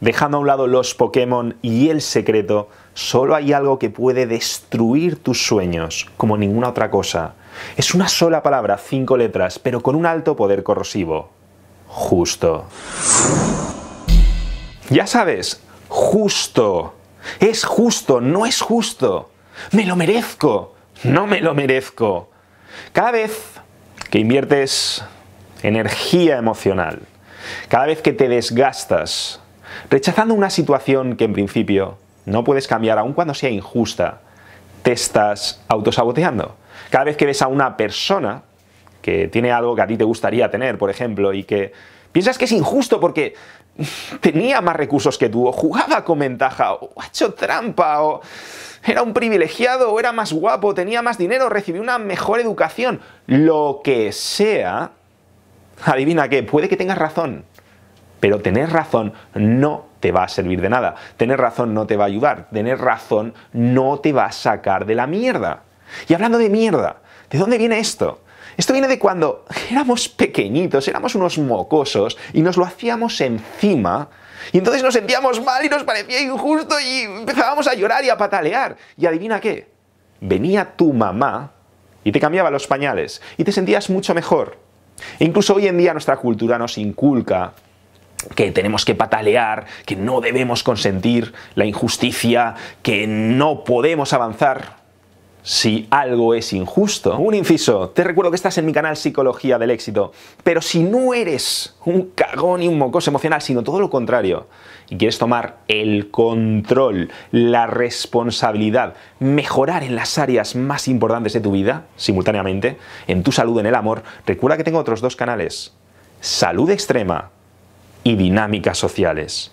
Dejando a un lado los Pokémon y el secreto, solo hay algo que puede destruir tus sueños, como ninguna otra cosa. Es una sola palabra, cinco letras, pero con un alto poder corrosivo. Justo. Ya sabes, justo. Es justo, no es justo. Me lo merezco. No me lo merezco. Cada vez que inviertes energía emocional, cada vez que te desgastas, Rechazando una situación que en principio no puedes cambiar, aun cuando sea injusta, te estás autosaboteando. Cada vez que ves a una persona que tiene algo que a ti te gustaría tener, por ejemplo, y que piensas que es injusto porque tenía más recursos que tú, o jugaba con ventaja, o ha hecho trampa, o era un privilegiado, o era más guapo, tenía más dinero, recibió una mejor educación, lo que sea, adivina qué, puede que tengas razón, pero tener razón no te va a servir de nada. Tener razón no te va a ayudar. Tener razón no te va a sacar de la mierda. Y hablando de mierda, ¿de dónde viene esto? Esto viene de cuando éramos pequeñitos, éramos unos mocosos y nos lo hacíamos encima. Y entonces nos sentíamos mal y nos parecía injusto y empezábamos a llorar y a patalear. Y adivina qué, venía tu mamá y te cambiaba los pañales y te sentías mucho mejor. E incluso hoy en día nuestra cultura nos inculca que tenemos que patalear, que no debemos consentir la injusticia, que no podemos avanzar si algo es injusto. Un inciso, te recuerdo que estás en mi canal Psicología del Éxito, pero si no eres un cagón y un mocoso emocional, sino todo lo contrario, y quieres tomar el control, la responsabilidad, mejorar en las áreas más importantes de tu vida, simultáneamente, en tu salud, en el amor, recuerda que tengo otros dos canales. Salud extrema y dinámicas sociales.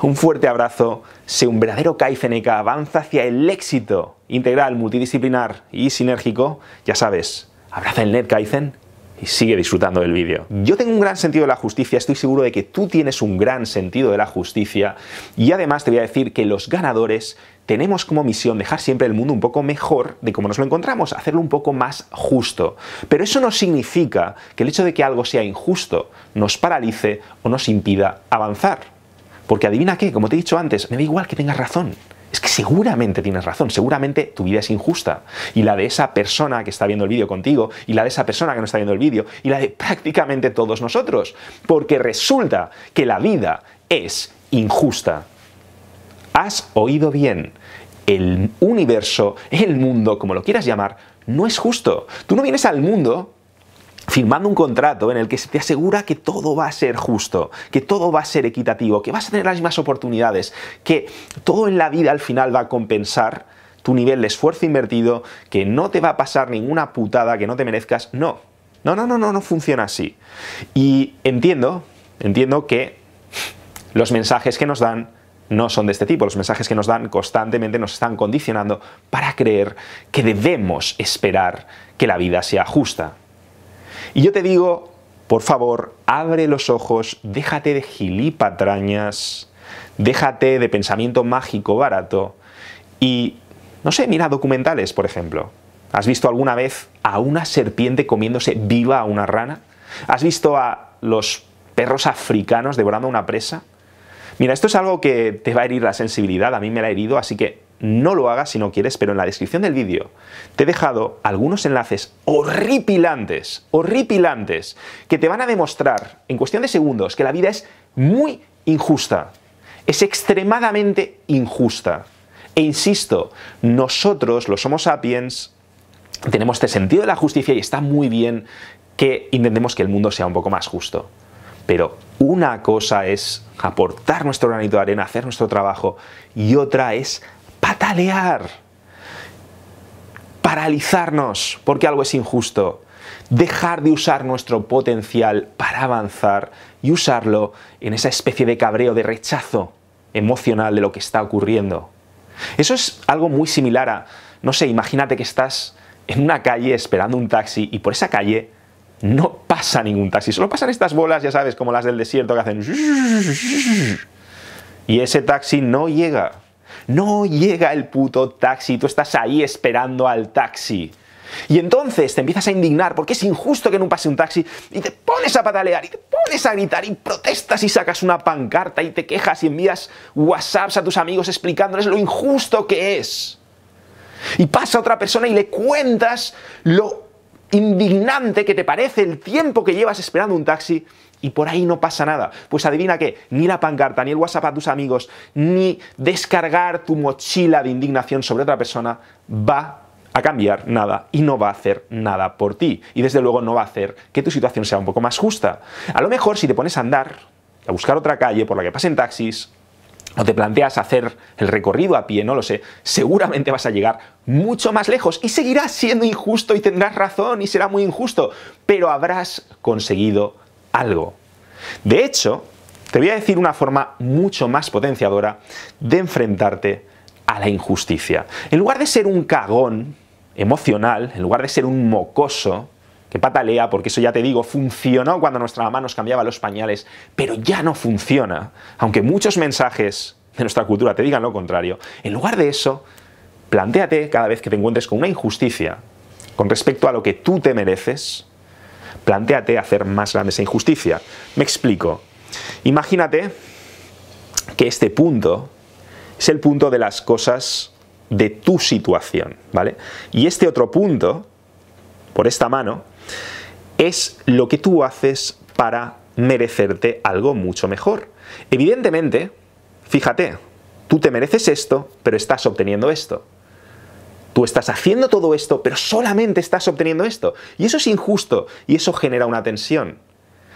Un fuerte abrazo, sé un verdadero Kaizeneca, avanza hacia el éxito integral, multidisciplinar y sinérgico. Ya sabes, abraza el Net Kaizen y sigue disfrutando del vídeo. Yo tengo un gran sentido de la justicia, estoy seguro de que tú tienes un gran sentido de la justicia y además te voy a decir que los ganadores tenemos como misión dejar siempre el mundo un poco mejor de como nos lo encontramos, hacerlo un poco más justo. Pero eso no significa que el hecho de que algo sea injusto nos paralice o nos impida avanzar. Porque adivina qué, como te he dicho antes, me da igual que tengas razón es que seguramente tienes razón, seguramente tu vida es injusta. Y la de esa persona que está viendo el vídeo contigo, y la de esa persona que no está viendo el vídeo, y la de prácticamente todos nosotros. Porque resulta que la vida es injusta. Has oído bien. El universo, el mundo, como lo quieras llamar, no es justo. Tú no vienes al mundo firmando un contrato en el que se te asegura que todo va a ser justo, que todo va a ser equitativo, que vas a tener las mismas oportunidades, que todo en la vida al final va a compensar tu nivel de esfuerzo invertido, que no te va a pasar ninguna putada que no te merezcas. No, no, no, no, no, no funciona así. Y entiendo, entiendo que los mensajes que nos dan no son de este tipo. Los mensajes que nos dan constantemente nos están condicionando para creer que debemos esperar que la vida sea justa. Y yo te digo, por favor, abre los ojos, déjate de gilipatrañas, déjate de pensamiento mágico barato y, no sé, mira documentales, por ejemplo. ¿Has visto alguna vez a una serpiente comiéndose viva a una rana? ¿Has visto a los perros africanos devorando una presa? Mira, esto es algo que te va a herir la sensibilidad, a mí me la ha herido, así que no lo hagas si no quieres, pero en la descripción del vídeo te he dejado algunos enlaces horripilantes, horripilantes, que te van a demostrar en cuestión de segundos que la vida es muy injusta, es extremadamente injusta. E insisto, nosotros, los Homo sapiens, tenemos este sentido de la justicia y está muy bien que intentemos que el mundo sea un poco más justo. Pero una cosa es aportar nuestro granito de arena, hacer nuestro trabajo, y otra es Atalear, paralizarnos porque algo es injusto, dejar de usar nuestro potencial para avanzar y usarlo en esa especie de cabreo, de rechazo emocional de lo que está ocurriendo. Eso es algo muy similar a, no sé, imagínate que estás en una calle esperando un taxi y por esa calle no pasa ningún taxi, solo pasan estas bolas, ya sabes, como las del desierto que hacen... Y ese taxi no llega. No llega el puto taxi, tú estás ahí esperando al taxi. Y entonces te empiezas a indignar porque es injusto que no pase un taxi y te pones a patalear y te pones a gritar y protestas y sacas una pancarta y te quejas y envías WhatsApps a tus amigos explicándoles lo injusto que es. Y pasa otra persona y le cuentas lo indignante que te parece el tiempo que llevas esperando un taxi y por ahí no pasa nada. Pues adivina qué, ni la pancarta, ni el WhatsApp a tus amigos, ni descargar tu mochila de indignación sobre otra persona va a cambiar nada y no va a hacer nada por ti. Y desde luego no va a hacer que tu situación sea un poco más justa. A lo mejor si te pones a andar, a buscar otra calle por la que pasen taxis, o te planteas hacer el recorrido a pie, no lo sé, seguramente vas a llegar mucho más lejos y seguirás siendo injusto y tendrás razón y será muy injusto, pero habrás conseguido algo. De hecho, te voy a decir una forma mucho más potenciadora de enfrentarte a la injusticia. En lugar de ser un cagón emocional, en lugar de ser un mocoso, que patalea, porque eso ya te digo, funcionó cuando nuestra mamá nos cambiaba los pañales, pero ya no funciona. Aunque muchos mensajes de nuestra cultura te digan lo contrario. En lugar de eso, plantéate cada vez que te encuentres con una injusticia con respecto a lo que tú te mereces, Plantéate hacer más grande esa injusticia. Me explico. Imagínate que este punto es el punto de las cosas de tu situación, ¿vale? Y este otro punto, por esta mano, es lo que tú haces para merecerte algo mucho mejor. Evidentemente, fíjate, tú te mereces esto, pero estás obteniendo esto. Tú estás haciendo todo esto, pero solamente estás obteniendo esto. Y eso es injusto y eso genera una tensión.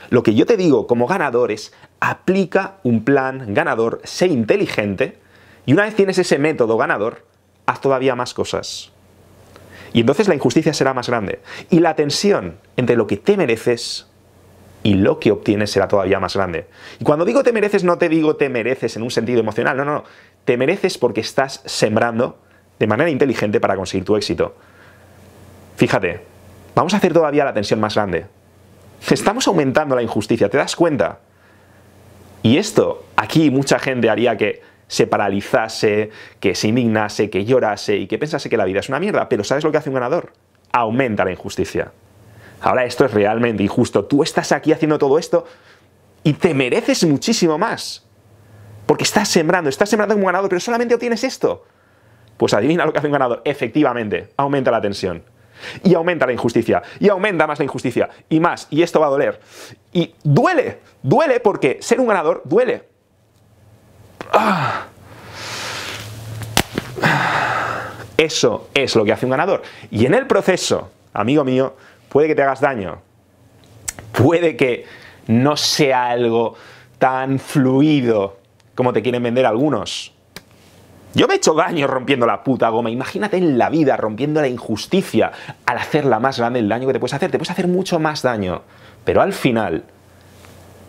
Lo que yo te digo como ganador es aplica un plan ganador, sé inteligente y una vez tienes ese método ganador, haz todavía más cosas. Y entonces la injusticia será más grande. Y la tensión entre lo que te mereces y lo que obtienes será todavía más grande. Y cuando digo te mereces, no te digo te mereces en un sentido emocional, no, no, no. Te mereces porque estás sembrando de manera inteligente para conseguir tu éxito. Fíjate, vamos a hacer todavía la tensión más grande. Estamos aumentando la injusticia, ¿te das cuenta? Y esto, aquí mucha gente haría que se paralizase, que se indignase, que llorase y que pensase que la vida es una mierda. Pero ¿sabes lo que hace un ganador? Aumenta la injusticia. Ahora esto es realmente injusto. Tú estás aquí haciendo todo esto y te mereces muchísimo más. Porque estás sembrando, estás sembrando como ganador, pero solamente obtienes esto. Pues adivina lo que hace un ganador. Efectivamente, aumenta la tensión. Y aumenta la injusticia. Y aumenta más la injusticia. Y más. Y esto va a doler. Y duele. Duele porque ser un ganador duele. Ah. Eso es lo que hace un ganador. Y en el proceso, amigo mío, puede que te hagas daño. Puede que no sea algo tan fluido como te quieren vender algunos. Yo me he hecho daño rompiendo la puta goma. Imagínate en la vida rompiendo la injusticia al hacerla más grande el daño que te puedes hacer. Te puedes hacer mucho más daño. Pero al final,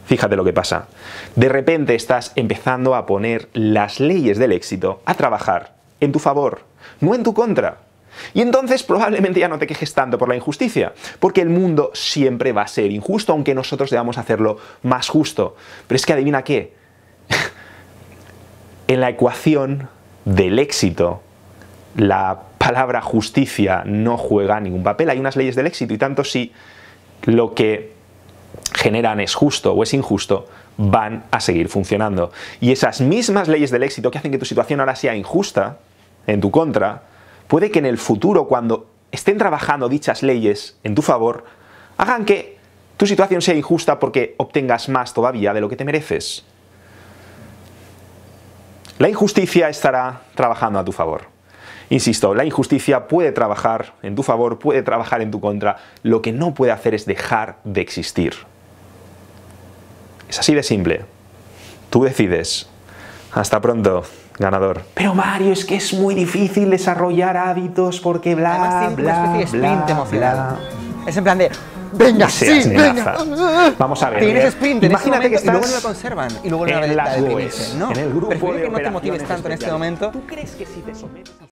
fíjate lo que pasa. De repente estás empezando a poner las leyes del éxito a trabajar en tu favor, no en tu contra. Y entonces probablemente ya no te quejes tanto por la injusticia, porque el mundo siempre va a ser injusto, aunque nosotros debamos hacerlo más justo. Pero es que adivina qué. en la ecuación del éxito, la palabra justicia no juega ningún papel. Hay unas leyes del éxito y tanto si lo que generan es justo o es injusto, van a seguir funcionando. Y esas mismas leyes del éxito que hacen que tu situación ahora sea injusta, en tu contra, puede que en el futuro, cuando estén trabajando dichas leyes en tu favor, hagan que tu situación sea injusta porque obtengas más todavía de lo que te mereces. La injusticia estará trabajando a tu favor. Insisto, la injusticia puede trabajar en tu favor, puede trabajar en tu contra. Lo que no puede hacer es dejar de existir. Es así de simple. Tú decides. Hasta pronto, ganador. Pero Mario, es que es muy difícil desarrollar hábitos porque bla, Además, bla, una especie de Es en plan de, Venga, sí, venga. Vamos a ver. Tienes eh, sprint, imagínate que estás lo conservan y luego En el grupo no te motives tanto en este momento. ¿Tú crees que te sometes